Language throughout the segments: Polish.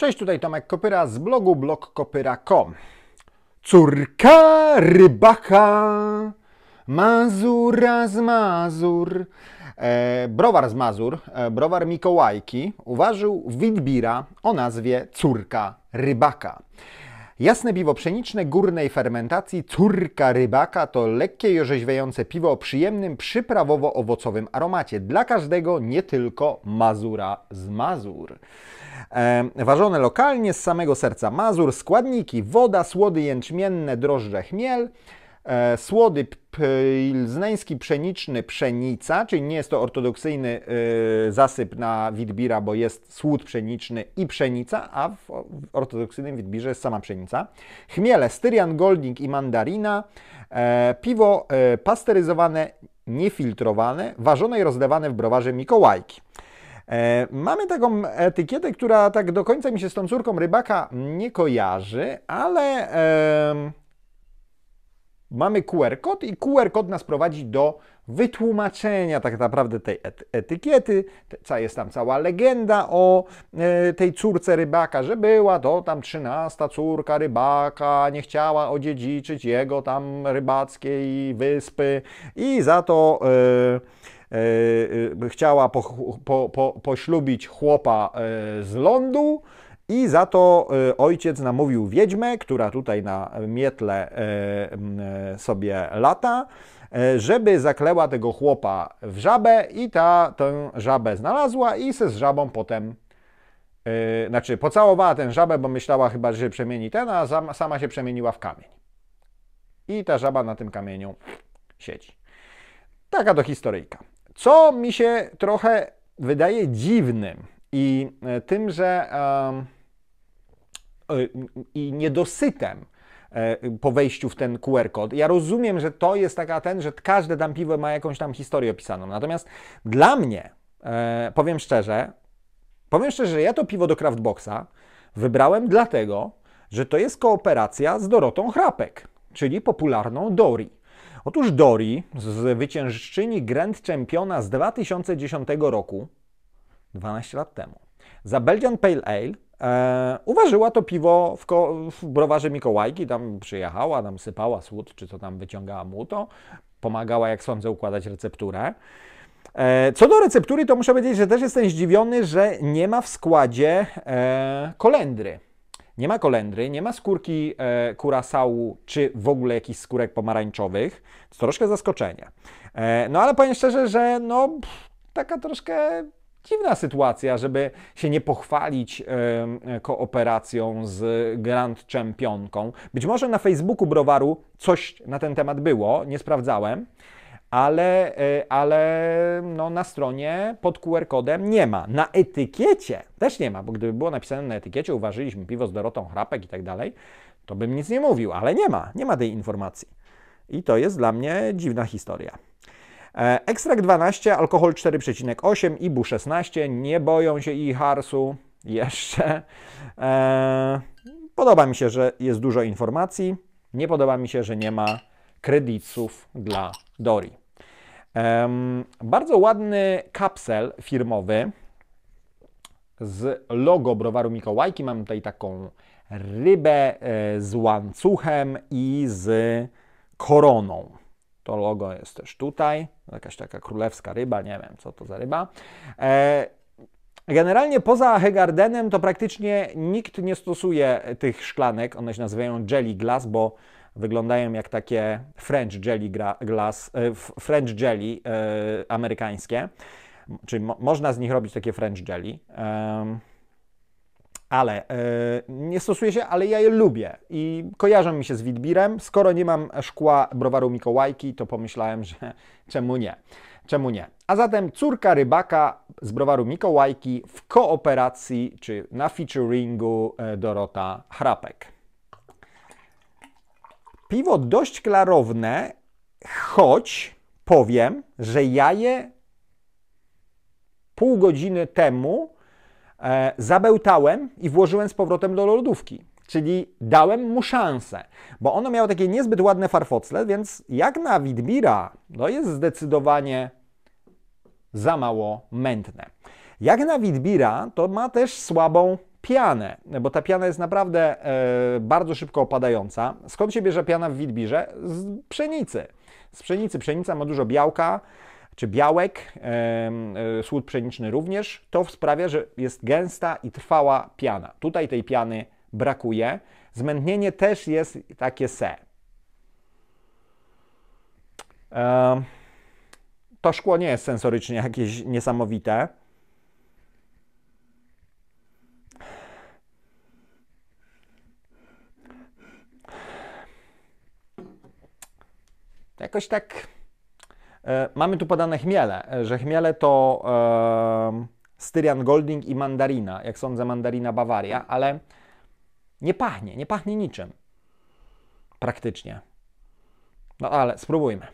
Cześć, tutaj Tomek Kopyra z blogu blogkopyra.com. Córka rybaka, mazura z mazur. E, browar z mazur, e, browar Mikołajki, uważył Witbira o nazwie córka rybaka. Jasne piwo pszeniczne górnej fermentacji, córka rybaka to lekkie i orzeźwiające piwo o przyjemnym przyprawowo-owocowym aromacie. Dla każdego, nie tylko Mazura z Mazur. E, ważone lokalnie z samego serca Mazur, składniki woda, słody jęczmienne, drożdże, chmiel. E, słody pilzneński pszeniczny pszenica, czyli nie jest to ortodoksyjny e, zasyp na witbira, bo jest słód pszeniczny i pszenica, a w ortodoksyjnym witbirze jest sama pszenica. Chmiele, styrian, golding i mandarina, e, piwo pasteryzowane, niefiltrowane, ważone i rozlewane w browarze Mikołajki. Mamy taką etykietę, która tak do końca mi się z tą córką rybaka nie kojarzy, ale mamy QR kod i QR kod nas prowadzi do wytłumaczenia tak naprawdę tej etykiety, jest tam cała legenda o e, tej córce rybaka, że była to tam trzynasta córka rybaka, nie chciała odziedziczyć jego tam rybackiej wyspy i za to e, e, e chciała po, po, po, poślubić chłopa e, z lądu, i za to y, ojciec namówił wiedźmę, która tutaj na mietle y, y, sobie lata, żeby zakleła tego chłopa w żabę i ta tę żabę znalazła i se z żabą potem znaczy pocałowała tę żabę, bo myślała chyba, że przemieni ten, a sama, się przemieniła w kamień. I ta żaba na tym kamieniu siedzi. Taka to historyjka. Co mi się trochę wydaje dziwnym i tym, że. E, i niedosytem e, po wejściu w ten QR kod. Ja rozumiem, że to jest taka ten, że każde dam piwo ma jakąś tam historię opisaną. Natomiast dla mnie, e, powiem szczerze, powiem szczerze, że ja to piwo do Craftboxa wybrałem dlatego, że to jest kooperacja z Dorotą Chrapek, czyli popularną Dori. Otóż Dori, zwyciężczyni Grand Championa z 2010 roku, 12 lat temu, za Belgian Pale Ale E, uważyła to piwo w, ko- w browarze Mikołajki, tam przyjechała, tam sypała słód, czy co tam wyciągała mu to, pomagała, jak sądzę, układać recepturę. E, co do receptury, to muszę powiedzieć, że też jestem zdziwiony, że nie ma w składzie e, kolendry. Nie ma kolendry, nie ma skórki e, kurasału, czy w ogóle jakichś skórek pomarańczowych. To troszkę zaskoczenie. E, no ale powiem szczerze, że no, pff, taka troszkę Dziwna sytuacja, żeby się nie pochwalić e, kooperacją z Grand Championką. Być może na Facebooku browaru coś na ten temat było, nie sprawdzałem, ale, e, ale no, na stronie pod QR-kodem nie ma. Na etykiecie też nie ma, bo gdyby było napisane na etykiecie, uważaliśmy piwo z Dorotą Hrapek i tak dalej, to bym nic nie mówił, ale nie ma, nie ma tej informacji. I to jest dla mnie dziwna historia. E, ekstrakt 12, alkohol 4,8, IBU 16, nie boją się i harsu jeszcze. E, podoba mi się, że jest dużo informacji. Nie podoba mi się, że nie ma kredytów dla Dori. bardzo ładny kapsel firmowy z logo browaru Mikołajki. Mam tutaj taką rybę e, z łańcuchem i z koroną. To logo jest też tutaj, jakaś taka królewska ryba, nie wiem co to za ryba. E, generalnie poza Hegardenem to praktycznie nikt nie stosuje tych szklanek. One się nazywają jelly glass, bo wyglądają jak takie French jelly glass, e, French jelly e, amerykańskie. Czyli mo można z nich robić takie French jelly ale yy, nie stosuje się, ale ja je lubię i kojarzą mi się z Witbirem. Skoro nie mam szkła browaru Mikołajki, to pomyślałem, że czemu nie? Czemu nie? A zatem córka rybaka z browaru Mikołajki w kooperacji czy na featuringu e, Dorota Hrapek. Piwo dość klarowne, choć powiem, że ja je pół godziny temu e, zabełtałem i włożyłem z powrotem do lodówki. Czyli dałem mu szansę, bo ono miało takie niezbyt ładne farfocle, więc jak na Widmira, to jest zdecydowanie za mało mętne. Jak na Widbira, to ma też słabą pianę, bo ta piana jest naprawdę e, bardzo szybko opadająca. Skąd się bierze piana w Widbirze? Z pszenicy. Z pszenicy. Pszenica ma dużo białka, czy białek, e, słód pszeniczny również, to sprawia, że jest gęsta i trwała piana. Tutaj tej piany brakuje. Zmętnienie też jest takie se. To szkło nie jest sensorycznie jakieś niesamowite. Jakoś tak E, mamy tu podane chmiele, e, że chmiele to e, Styrian Golding i mandarina, jak sądzę, mandarina Bawaria, ale nie pachnie, nie pachnie niczym. Praktycznie. No ale spróbujmy.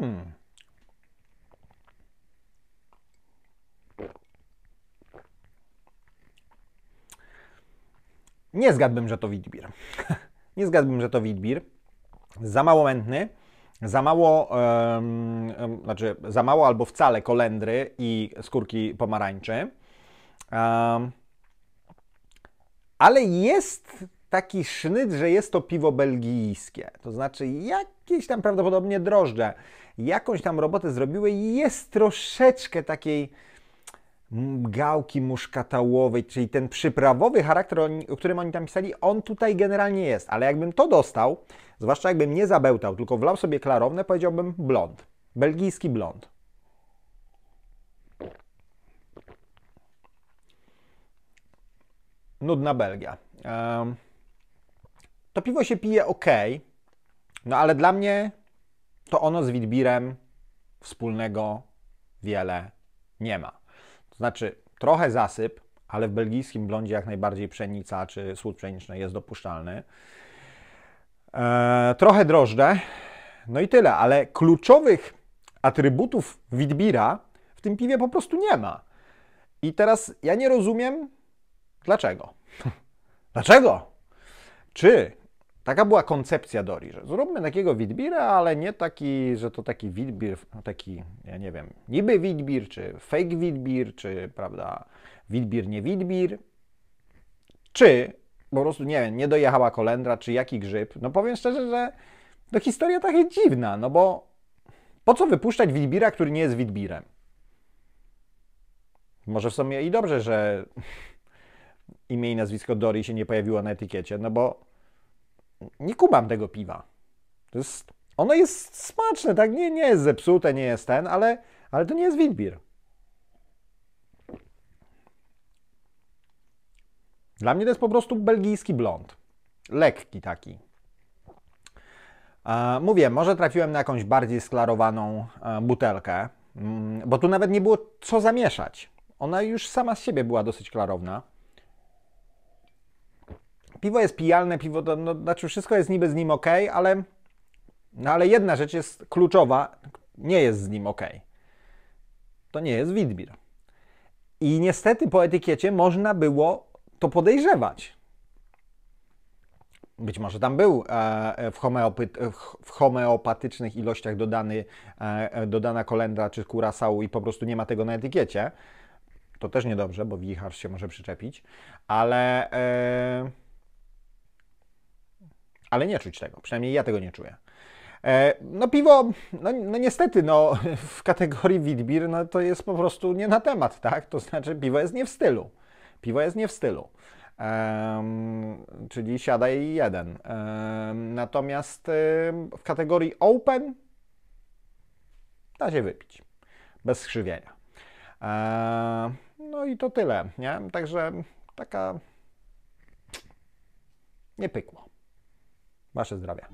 Hmm. Nie zgadłbym, że to witbier. Nie zgadłbym, że to Witbir. Za mało mętny, za mało, um, znaczy za mało albo wcale kolendry i skórki pomarańczy. Um, ale jest taki sznyt, że jest to piwo belgijskie. To znaczy jakieś tam prawdopodobnie drożdże, jakąś tam robotę zrobiły i jest troszeczkę takiej gałki muszkatałowej, czyli ten przyprawowy charakter, o którym oni tam pisali, on tutaj generalnie jest. Ale jakbym to dostał, zwłaszcza jakbym nie zabełtał, tylko wlał sobie klarowne, powiedziałbym blond. Belgijski blond. Nudna Belgia. to piwo się pije ok, no ale dla mnie to ono z Witbirem wspólnego wiele nie ma. Znaczy, trochę zasyp, ale w belgijskim blondzie jak najbardziej pszenica czy słód pszeniczny jest dopuszczalny. E, trochę drożdże, no i tyle, ale kluczowych atrybutów Witbira w tym piwie po prostu nie ma. I teraz ja nie rozumiem dlaczego. dlaczego? Czy Taka była koncepcja Dori, że zróbmy takiego Witbira, ale nie taki, że to taki Witbir, taki, ja nie wiem, niby Witbir, czy fake Witbir, czy, prawda, Witbir, nie Witbir. Czy po prostu, nie wiem, nie dojechała kolendra, czy jaki grzyb. No powiem szczerze, że to historia tak jest dziwna, no bo po co wypuszczać Witbira, który nie jest Witbirem? Może w sumie i dobrze, że imię i nazwisko Dori się nie pojawiło na etykiecie, no bo nie kubam tego piwa. To jest, ono jest smaczne, tak? Nie, nie jest zepsute, nie jest ten, ale, ale to nie jest witbier. Dla mnie to jest po prostu belgijski blond. Lekki taki. E, mówię, może trafiłem na jakąś bardziej sklarowaną e, butelkę, mm, bo tu nawet nie było co zamieszać. Ona już sama z siebie była dosyć klarowna piwo jest pijalne, piwo to, no, znaczy wszystko jest niby z nim ok, ale, no, ale jedna rzecz jest kluczowa, nie jest z nim ok. To nie jest Witbir. I niestety po etykiecie można było to podejrzewać. Być może tam był e, e, w, homeopy- w homeopatycznych ilościach dodany, e, dodana kolendra czy kurasału i po prostu nie ma tego na etykiecie. To też niedobrze, bo wicharz się może przyczepić, ale. Yy ale nie czuć tego. Przynajmniej ja tego nie czuję. E, no piwo, no, no, niestety, no, w kategorii Witbier no, to jest po prostu nie na temat, tak? To znaczy piwo jest nie w stylu. Piwo jest nie w stylu. Um, czyli siadaj jeden. Um, natomiast um, w kategorii Open da się wypić. Bez skrzywienia. E, no i to tyle, nie? Także taka nie pykło. Wasze zdrowie.